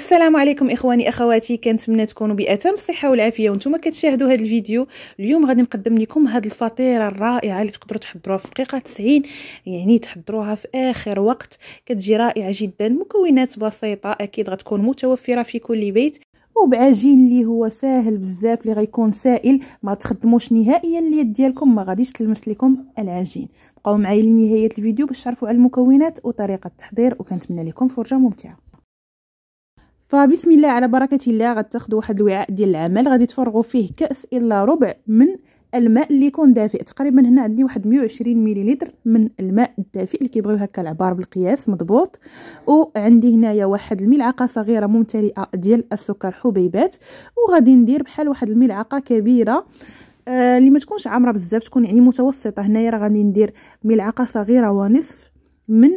السلام عليكم اخواني اخواتي كنتمنى تكونوا باتم الصحه والعافيه وانتم كتشاهدوا هذا الفيديو اليوم غادي نقدم لكم هذه الفطيره الرائعه اللي تقدروا تحضروها في دقيقه 90 يعني تحضروها في اخر وقت كتجي رائعه جدا مكونات بسيطه اكيد غتكون متوفره في كل بيت وبعجين اللي هو ساهل بزاف اللي غيكون سائل ما تخدموش نهائيا اليد ديالكم ما غاديش تلمس لكم العجين بقاو معايا لنهايه الفيديو باش تعرفوا على المكونات وطريقه التحضير وكنتمنى لكم فرجه ممتعه فبسم الله على بركه الله غتاخدو واحد الوعاء ديال العمل غادي تفرغوا فيه كاس الا ربع من الماء اللي يكون دافئ تقريبا هنا عندي واحد 120 مليلتر من الماء الدافئ اللي كيبغيو هكا العبار بالقياس مضبوط وعندي هنايا واحد الملعقه صغيره ممتلئه ديال السكر حبيبات وغادي ندير بحال واحد الملعقه كبيره آه، اللي ما تكونش عامره بزاف تكون يعني متوسطه هنايا راه غادي ندير ملعقه صغيره ونصف من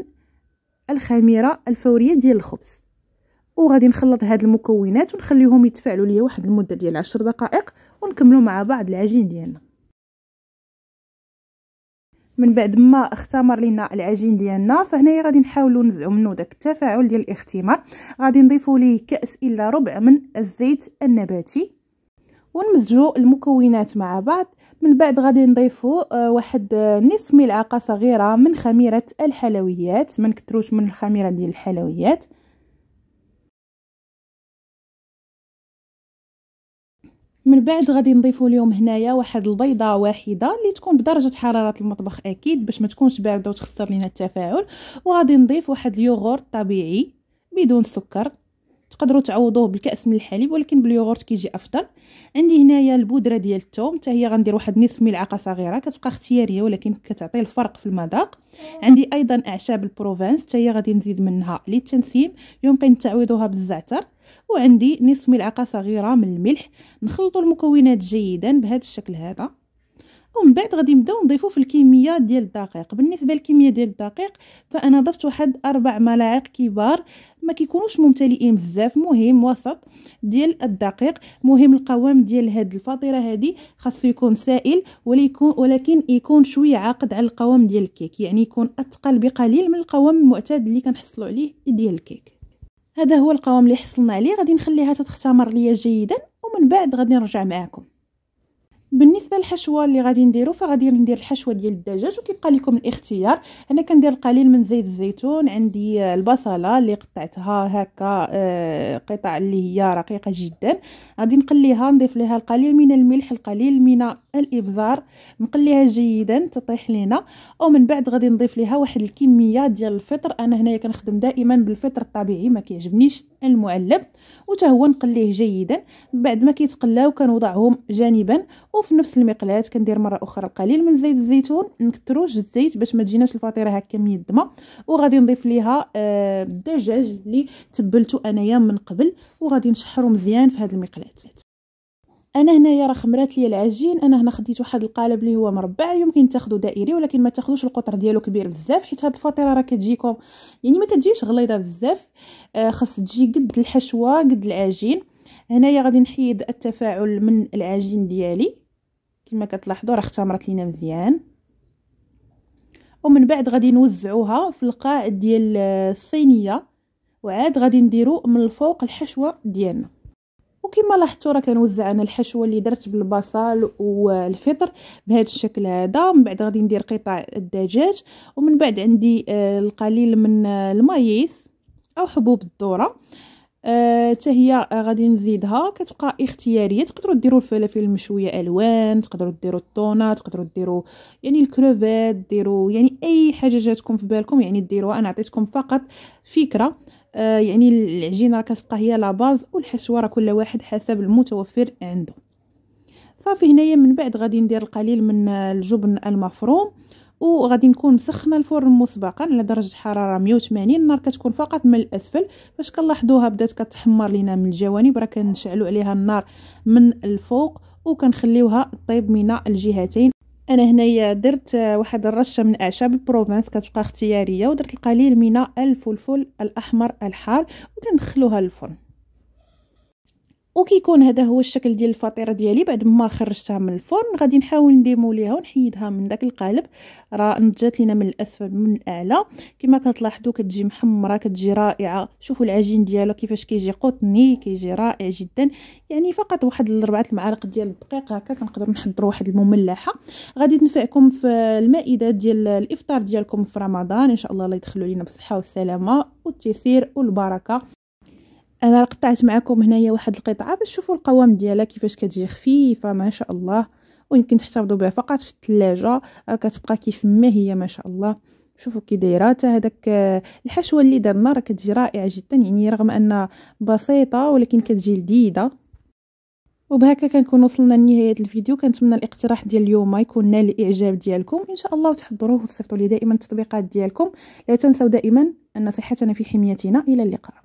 الخميره الفوريه ديال الخبز وغادي نخلط هاد المكونات ونخليهم يتفاعلوا ليا واحد المده ديال عشر دقائق ونكملوا مع بعض العجين ديالنا من بعد ما اختمر لينا العجين ديالنا فهنايا غادي نحاولوا نزعوا منه داك التفاعل ديال الاختمار غادي نضيفوا ليه كاس الا ربع من الزيت النباتي ونمزجوا المكونات مع بعض من بعد غادي نضيفوا آه، واحد آه، نصف ملعقه صغيره من خميره الحلويات ما نكثروش من الخميره ديال الحلويات من بعد غادي نضيفوا اليوم هنايا واحد البيضه واحده اللي تكون بدرجه حراره المطبخ اكيد باش ما تكونش بارده وتخسر لينا التفاعل وغادي نضيف واحد اليوغورت طبيعي بدون سكر تقدروا تعوضوه بالكاس من الحليب ولكن باليوغورت كيجي افضل عندي هنايا البودره ديال الثوم حتى هي غندير واحد نصف ملعقه صغيره كتبقى اختياريه ولكن كتعطي الفرق في المذاق عندي ايضا اعشاب البروفانس حتى هي غادي نزيد منها للتنسيم يمكن تعويضها بالزعتر وعندي نصف ملعقه صغيره من الملح نخلطوا المكونات جيدا بهذا الشكل هذا ومن بعد غادي نبداو نضيفوا في الكميه ديال الدقيق بالنسبه للكميه ديال الدقيق فانا ضفت واحد اربع ملاعق كبار ما كيكونوش ممتلئين بزاف مهم وسط ديال الدقيق مهم القوام ديال هاد الفطيره هادي خاصو يكون سائل وليكون ولكن يكون شويه عاقد على القوام ديال الكيك يعني يكون اثقل بقليل من القوام المعتاد اللي كنحصلوا عليه ديال الكيك هذا هو القوام اللي حصلنا عليه غادي نخليها تتختمر ليا جيدا ومن بعد غادي نرجع معكم بالنسبه للحشوه اللي غادي نديرو فغادي ندير الحشوه ديال الدجاج وكيبقى لكم الاختيار انا كندير القليل من زيت الزيتون عندي البصله اللي قطعتها هكا آه، قطع اللي هي رقيقه جدا غادي نقليها نضيف لها القليل من الملح القليل من الابزار نقليها جيدا تطيح لينا ومن بعد غادي نضيف لها واحد الكميه ديال الفطر انا هنايا كنخدم دائما بالفطر الطبيعي ما كيعجبنيش المعلب وتا هو نقليه جيدا بعد ما كيتقلاو كنوضعهم جانبا وفي نفس المقلاه كندير مره اخرى القليل من زيت الزيتون نكثروش الزيت باش ما تجيناش الفطيره هكا ميدمه وغادي نضيف ليها الدجاج آه، اللي تبلته انايا من قبل وغادي نشحرو مزيان في هذه المقلاه انا هنايا راه خمرات لي العجين انا هنا خديت واحد القالب اللي هو مربع يمكن تاخذوا دائري ولكن ما تاخذوش القطر ديالو كبير بزاف حيت هاد الفطيره راه كتجيكم يعني ما كتجيش غليظه بزاف آه خاص تجي قد الحشوه قد العجين هنايا غادي نحيد التفاعل من العجين ديالي كما كتلاحظوا راه اختمرت لينا مزيان ومن بعد غادي نوزعوها في القاع ديال الصينيه وعاد غادي نديرو من الفوق الحشوه ديالنا وكما لاحظتوا راه كنوزع انا الحشوه اللي درت بالبصل والفطر بهذا الشكل هذا من بعد غادي ندير قطع الدجاج ومن بعد عندي آه، القليل من المايس او حبوب الذره حتى آه، هي آه، غادي نزيدها كتبقى اختياريه تقدروا ديروا الفلافل المشويه الوان تقدروا ديروا الطونه تقدروا ديروا يعني الكروفيت ديروا يعني اي حاجه جاتكم في بالكم يعني ديروها انا عطيتكم فقط فكره آه يعني العجينه راه كتبقى هي لا باز والحشوه راه كل واحد حسب المتوفر عنده صافي هنايا من بعد غادي ندير القليل من الجبن المفروم وغادي نكون مسخنه الفرن مسبقا على درجه حراره 180 النار كتكون فقط من الاسفل فاش كنلاحظوها بدات كتحمر لينا من الجوانب راه كنشعلوا عليها النار من الفوق وكنخليوها طيب من الجهتين انا هنايا درت واحد الرشه من اعشاب البروفانس كتبقى اختياريه ودرت القليل من الفلفل الاحمر الحار وكندخلوها للفرن وكيكون هذا هو الشكل ديال الفطيره ديالي بعد ما خرجتها من الفرن غادي نحاول نديمو ليها ونحيدها من داك القالب راه نجات لينا من الاسفل من الاعلى كما كتلاحظوا كتجي محمره كتجي رائعه شوفوا العجين ديالها كيفاش كيجي قطني كيجي رائع جدا يعني فقط واحد الربعه المعالق ديال الدقيق هكا كنقدروا نحضروا واحد المملحه غادي تنفعكم في المائده ديال الافطار ديالكم في رمضان ان شاء الله الله يدخلوا لينا بالصحه والسلامه والتيسير والبركه انا قطعت معكم هنايا واحد القطعه باش تشوفوا القوام ديالها كيفاش كتجي خفيفه ما شاء الله ويمكن تحتفظوا بها فقط في الثلاجه راه كتبقى كيف ما هي ما شاء الله شوفوا كي دايره حتى هذاك آه، الحشوه اللي درنا راه كتجي رائعه جدا يعني رغم انها بسيطه ولكن كتجي لذيذه وبهكا كنكون وصلنا لنهايه الفيديو كنتمنى الاقتراح ديال اليوم يكون نال الاعجاب ديالكم ان شاء الله وتحضروه وتصيفطوا لي دائما التطبيقات ديالكم لا تنسوا دائما ان صحتنا في حميتنا الى اللقاء